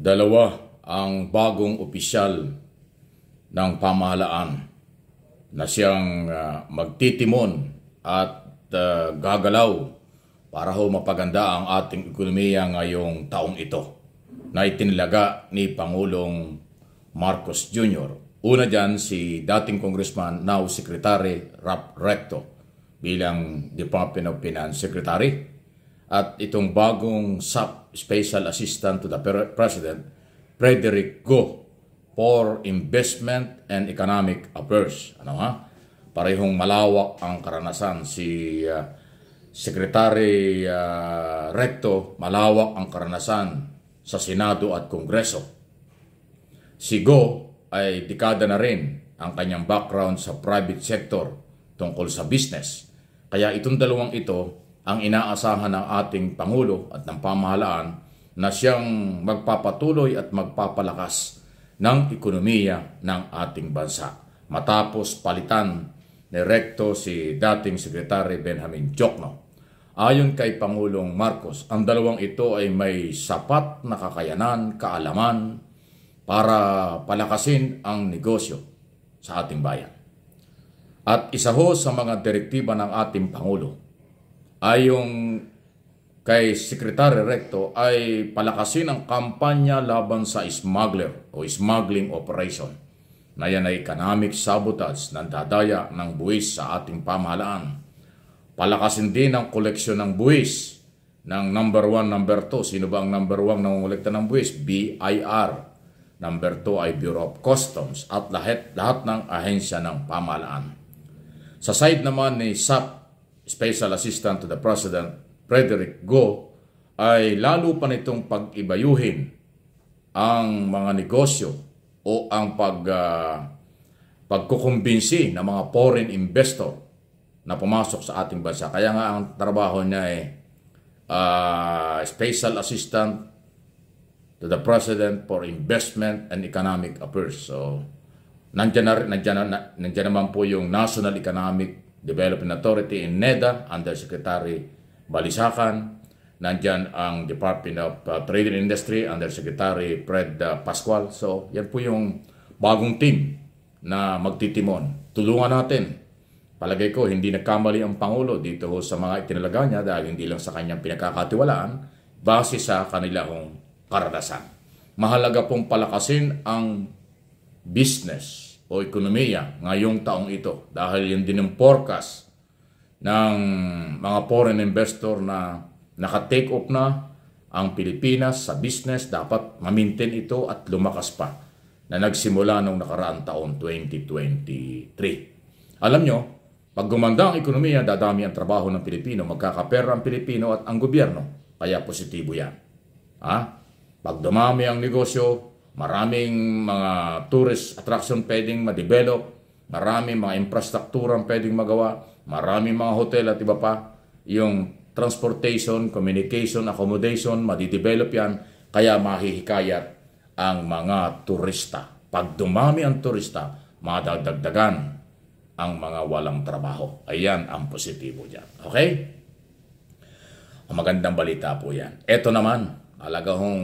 Dalawa ang bagong opisyal ng pamahalaan na siyang uh, magtitimon at uh, gagalaw para ho mapaganda ang ating ekonomiya ngayong taong ito na itinilaga ni Pangulong Marcos Jr. Una dyan si dating Congressman, now Secretary Rap Recto bilang Department of Finance Secretary at itong bagong SAP Special Assistant to the President, Frederick Go, for Investment and Economic Affairs. Ano ha? Parehong malawak ang karanasan si uh, Secretary uh, Recto, malawak ang karanasan sa Senado at Kongreso. Si Go ay dekada na rin ang kanyang background sa private sector tungkol sa business. Kaya itong dalawang ito ang inaasahan ng ating Pangulo at ng pamahalaan na siyang magpapatuloy at magpapalakas ng ekonomiya ng ating bansa matapos palitan ni Recto si dating Sekretary Benjamin Jokno. Ayon kay Pangulong Marcos, ang dalawang ito ay may sapat na kakayanan, kaalaman para palakasin ang negosyo sa ating bayan. At isa ho sa mga direktiba ng ating Pangulo ay yung kay Secretary Recto ay palakasin ang kampanya laban sa smuggler o smuggling operation na yan ay economic sabotage ng dadaya ng buwis sa ating pamahalaan. Palakasin din ang koleksyon ng buwis ng number 1, number 2. Sino ba ang number 1 na ngolekta ng buwis? BIR. Number 2 ay Bureau of Customs at lahat, lahat ng ahensya ng pamahalaan. Sa side naman ni SAP Special Assistant to the President Frederick Go ay lalo pa nitong pag-ibayuhin ang mga negosyo o ang pag uh, pagkukumbinsi ng mga foreign investor na pumasok sa ating bansa. Kaya nga ang trabaho niya ay uh, Special Assistant to the President for Investment and Economic Affairs. So, nandiyan, na, nandiyan, na, nandiyan naman po yung National Economic Development Authority in NEDA under Secretary Balisakan. Nandyan ang Department of uh, Trade and Industry under Secretary Fred uh, Pascual. So, yan po yung bagong team na magtitimon. Tulungan natin. Palagay ko, hindi nagkamali ang Pangulo dito sa mga itinalaga niya dahil hindi lang sa kanyang pinagkakatiwalaan base sa kanilang karanasan. Mahalaga pong palakasin ang business o ekonomiya ngayong taong ito dahil yun din ang forecast ng mga foreign investor na naka-take off na ang Pilipinas sa business dapat maminten ito at lumakas pa na nagsimula nung nakaraang taon 2023. Alam nyo, pag gumanda ang ekonomiya, dadami ang trabaho ng Pilipino, magkakapera ang Pilipino at ang gobyerno. Kaya positibo yan. Ha? Pag dumami ang negosyo, Maraming mga tourist attraction pwedeng ma-develop. Maraming mga infrastruktura pwedeng magawa. Maraming mga hotel at iba pa. Yung transportation, communication, accommodation, ma-develop yan. Kaya mahihikayat ang mga turista. Pag dumami ang turista, madadagdagan ang mga walang trabaho. Ayan ang positibo dyan. Okay? Magandang balita po yan. Ito naman, Alaga hong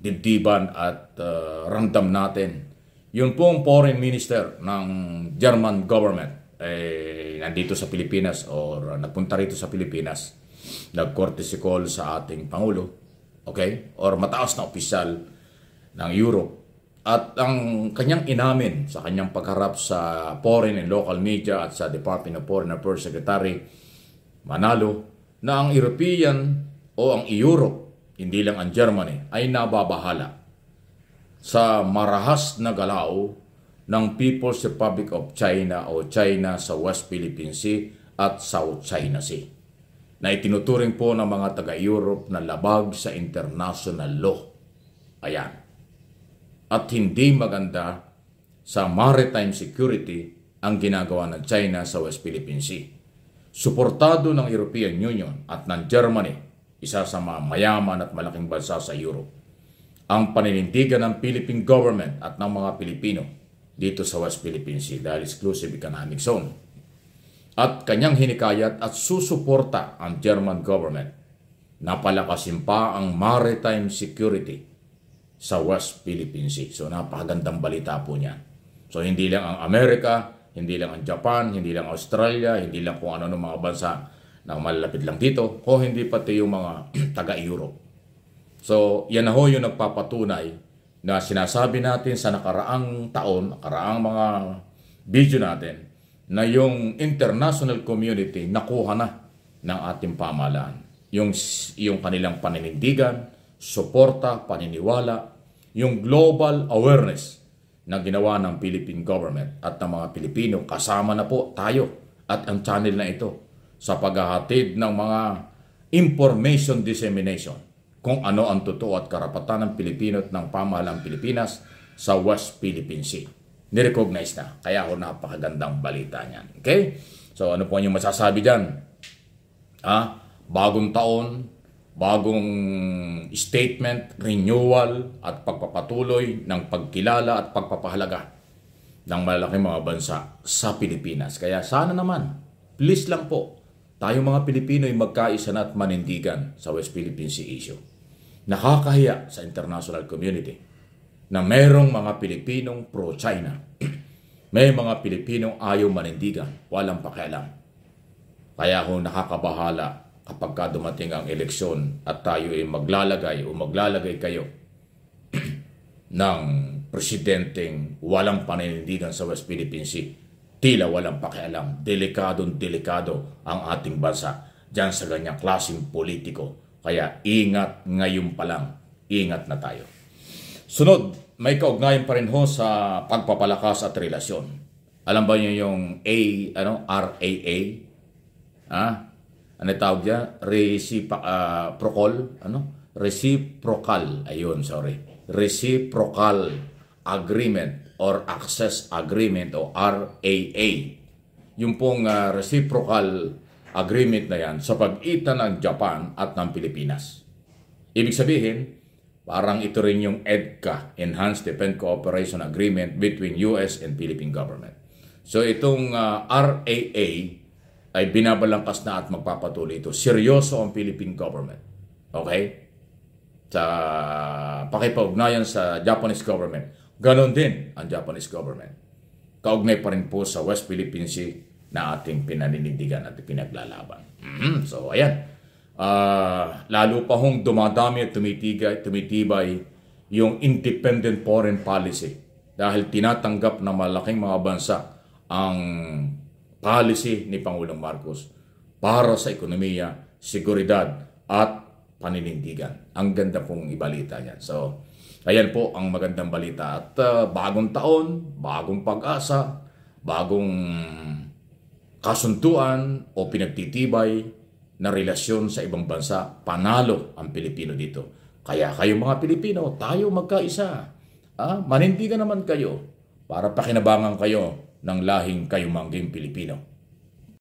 dibdiban at uh, ramdam natin. Yun pong foreign minister ng German government eh, nandito sa Pilipinas or nagpunta rito sa Pilipinas. Nag-courtesy call sa ating Pangulo. Okay? Or mataas na opisyal ng Europe. At ang kanyang inamin sa kanyang pagharap sa foreign and local media at sa Department of Foreign Affairs Secretary Manalo na ang European o ang Europe hindi lang ang Germany, ay nababahala sa marahas na galaw ng People's Republic of China o China sa West Philippine Sea at South China Sea na itinuturing po ng mga taga-Europe na labag sa international law. Ayan. At hindi maganda sa maritime security ang ginagawa ng China sa West Philippine Sea. Suportado ng European Union at ng Germany isa sa mga mayaman at malaking bansa sa Europe. Ang paninindigan ng Philippine government at ng mga Pilipino dito sa West Philippine Sea dahil exclusive economic zone. At kanyang hinikayat at susuporta ang German government na palakasin pa ang maritime security sa West Philippine Sea. So napakagandang balita po niyan. So hindi lang ang Amerika, hindi lang ang Japan, hindi lang Australia, hindi lang kung ano ng mga bansa na malalapit lang dito o hindi pati yung mga taga-Europe. So yan na ho yung nagpapatunay na sinasabi natin sa nakaraang taon, nakaraang mga video natin, na yung international community nakuha na ng ating pamahalaan. Yung, yung kanilang paninindigan, suporta, paniniwala, yung global awareness na ginawa ng Philippine government at ng mga Pilipino, kasama na po tayo at ang channel na ito sa paghahatid ng mga information dissemination kung ano ang totoo at karapatan ng Pilipino at ng pamahalang Pilipinas sa West Philippine Sea. Nirecognize na. Kaya ho napakagandang balita niyan. Okay? So ano po ang masasabi dyan? Ah, bagong taon, bagong statement, renewal at pagpapatuloy ng pagkilala at pagpapahalaga ng malalaking mga bansa sa Pilipinas. Kaya sana naman, please lang po, Tayong mga Pilipino ay magkaisa na at manindigan sa West Philippine Sea issue. Nakakahiya sa international community na merong mga Pilipinong pro-China. May mga Pilipinong ayaw manindigan, walang pakialam. Kaya ho nakakabahala kapag ka dumating ang eleksyon at tayo ay maglalagay o maglalagay kayo ng presidenteng walang paninindigan sa West Philippine Sea tila walang pakialam, delikadong delikado ang ating bansa dyan sa ganyang klaseng politiko. Kaya ingat ngayon pa lang, ingat na tayo. Sunod, may kaugnayan pa rin ho sa pagpapalakas at relasyon. Alam ba niyo yung A, ano, RAA? Ah, ano tawag niya? Reciprocal, uh, ah, procol? ano? Reciprocal, ayun, sorry. Reciprocal agreement or Access Agreement o RAA. Yung pong uh, reciprocal agreement na yan sa pagitan ng Japan at ng Pilipinas. Ibig sabihin, parang ito rin yung EDCA, Enhanced Defense Cooperation Agreement between US and Philippine Government. So itong uh, ah, RAA ay binabalangkas na at magpapatuloy ito. Seryoso ang Philippine government. Okay? Sa pakipaugnayan sa Japanese government Ganon din ang Japanese government. Kaugnay pa rin po sa West Philippine Sea na ating pinaninindigan at pinaglalaban. Mm-hmm. So, ayan. Uh, lalo pa hong dumadami at tumitigay, tumitibay yung independent foreign policy dahil tinatanggap ng malaking mga bansa ang policy ni Pangulong Marcos para sa ekonomiya, seguridad at paninindigan. Ang ganda pong ibalita niyan. So, Ayan po ang magandang balita. At uh, bagong taon, bagong pag-asa, bagong kasuntuan o pinagtitibay na relasyon sa ibang bansa, panalo ang Pilipino dito. Kaya kayo mga Pilipino, tayo magkaisa. Ah, manindigan naman kayo para pakinabangan kayo ng lahing kayumangging Pilipino.